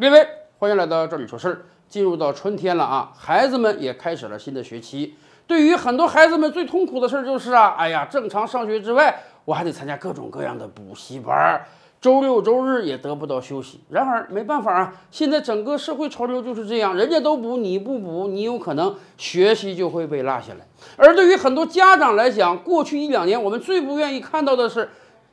各位，欢迎来到这里说事儿。进入到春天了啊，孩子们也开始了新的学期。对于很多孩子们最痛苦的事儿就是啊，哎呀，正常上学之外，我还得参加各种各样的补习班，周六周日也得不到休息。然而没办法啊，现在整个社会潮流就是这样，人家都补你不补，你有可能学习就会被落下来。而对于很多家长来讲，过去一两年我们最不愿意看到的是，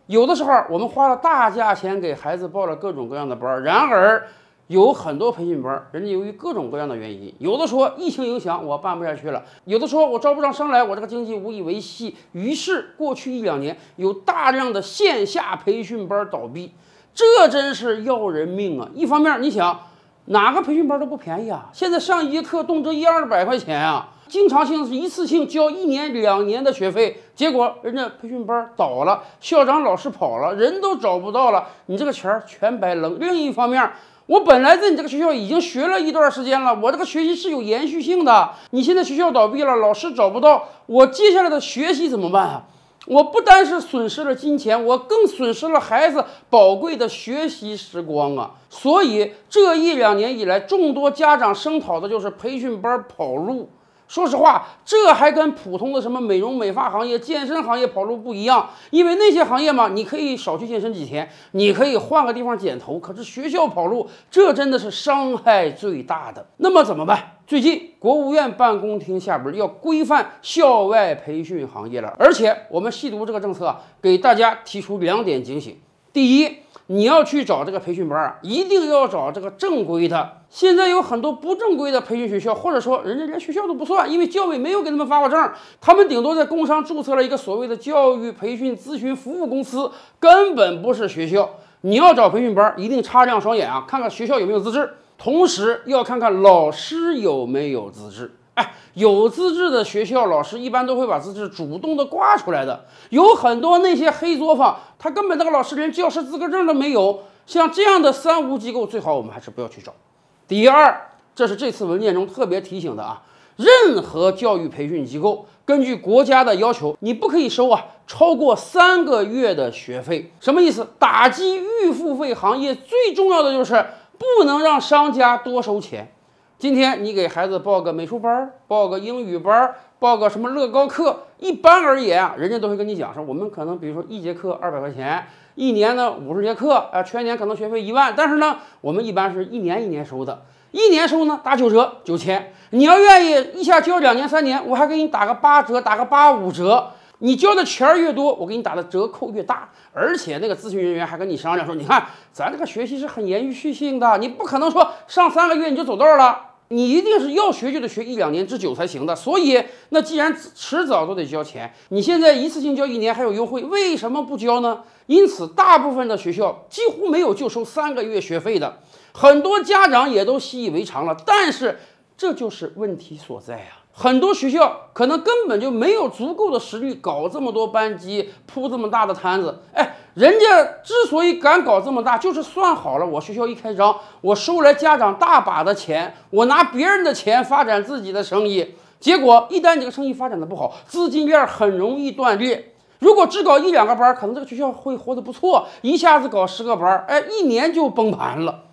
有的时候我们花了大价钱给孩子报了各种各样的班，然而。有很多培训班，人家由于各种各样的原因，有的说疫情影响我办不下去了，有的说我招不上生来，我这个经济无以为继。于是过去一两年有大量的线下培训班倒闭，这真是要人命啊！一方面，你想哪个培训班都不便宜啊，现在上一节课动辄一二百块钱啊，经常性是一次性交一年两年的学费，结果人家培训班倒了，校长老师跑了，人都找不到了，你这个钱儿全白扔。另一方面，我本来在你这个学校已经学了一段时间了，我这个学习是有延续性的。你现在学校倒闭了，老师找不到，我接下来的学习怎么办啊？我不单是损失了金钱，我更损失了孩子宝贵的学习时光啊！所以这一两年以来，众多家长声讨的就是培训班跑路。说实话，这还跟普通的什么美容美发行业、健身行业跑路不一样，因为那些行业嘛，你可以少去健身几天，你可以换个地方剪头，可是学校跑路，这真的是伤害最大的。那么怎么办？最近国务院办公厅下边要规范校外培训行业了，而且我们细读这个政策，给大家提出两点警醒。第一，你要去找这个培训班啊，一定要找这个正规的。现在有很多不正规的培训学校，或者说人家连学校都不算，因为教委没有给他们发过证，他们顶多在工商注册了一个所谓的教育培训咨询服务公司，根本不是学校。你要找培训班，一定擦亮双眼啊，看看学校有没有资质，同时要看看老师有没有资质。哎，有资质的学校老师一般都会把资质主动的挂出来的。有很多那些黑作坊，他根本那个老师连教师资格证都没有。像这样的三无机构，最好我们还是不要去找。第二，这是这次文件中特别提醒的啊，任何教育培训机构，根据国家的要求，你不可以收啊超过三个月的学费。什么意思？打击预付费行业最重要的就是不能让商家多收钱。今天你给孩子报个美术班儿，报个英语班儿，报个什么乐高课？一般而言啊，人家都会跟你讲说，我们可能比如说一节课二百块钱，一年呢五十节课，啊，全年可能学费一万。但是呢，我们一般是一年一年收的，一年收呢打九折，九千。你要愿意一下交两年三年，我还给你打个八折，打个八五折。你交的钱儿越多，我给你打的折扣越大。而且那个咨询人员还跟你商量说，你看咱这个学习是很延续性的，你不可能说上三个月你就走道了。你一定是要学就得学一两年之久才行的，所以那既然迟早都得交钱，你现在一次性交一年还有优惠，为什么不交呢？因此，大部分的学校几乎没有就收三个月学费的，很多家长也都习以为常了。但是，这就是问题所在啊。很多学校可能根本就没有足够的实力搞这么多班级，铺这么大的摊子。哎。人家之所以敢搞这么大，就是算好了。我学校一开张，我收来家长大把的钱，我拿别人的钱发展自己的生意。结果一旦这个生意发展的不好，资金链很容易断裂。如果只搞一两个班，可能这个学校会活得不错。一下子搞十个班，哎，一年就崩盘了。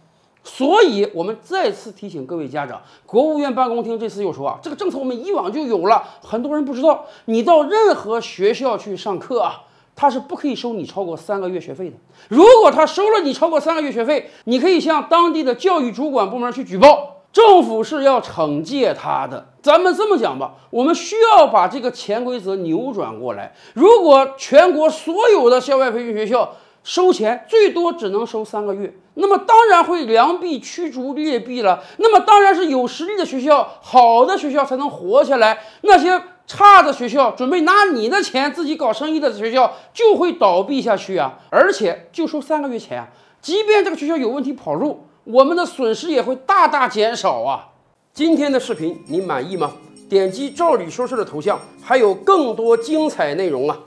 所以我们再次提醒各位家长，国务院办公厅这次又说啊，这个政策我们以往就有了，很多人不知道。你到任何学校去上课啊。他是不可以收你超过三个月学费的。如果他收了你超过三个月学费，你可以向当地的教育主管部门去举报，政府是要惩戒他的。咱们这么讲吧，我们需要把这个潜规则扭转过来。如果全国所有的校外培训学校收钱最多只能收三个月，那么当然会良币驱逐劣币了。那么当然是有实力的学校、好的学校才能活下来，那些。差的学校准备拿你的钱自己搞生意的学校就会倒闭下去啊！而且就收三个月钱啊！即便这个学校有问题跑路，我们的损失也会大大减少啊！今天的视频你满意吗？点击“照理说事”的头像，还有更多精彩内容啊！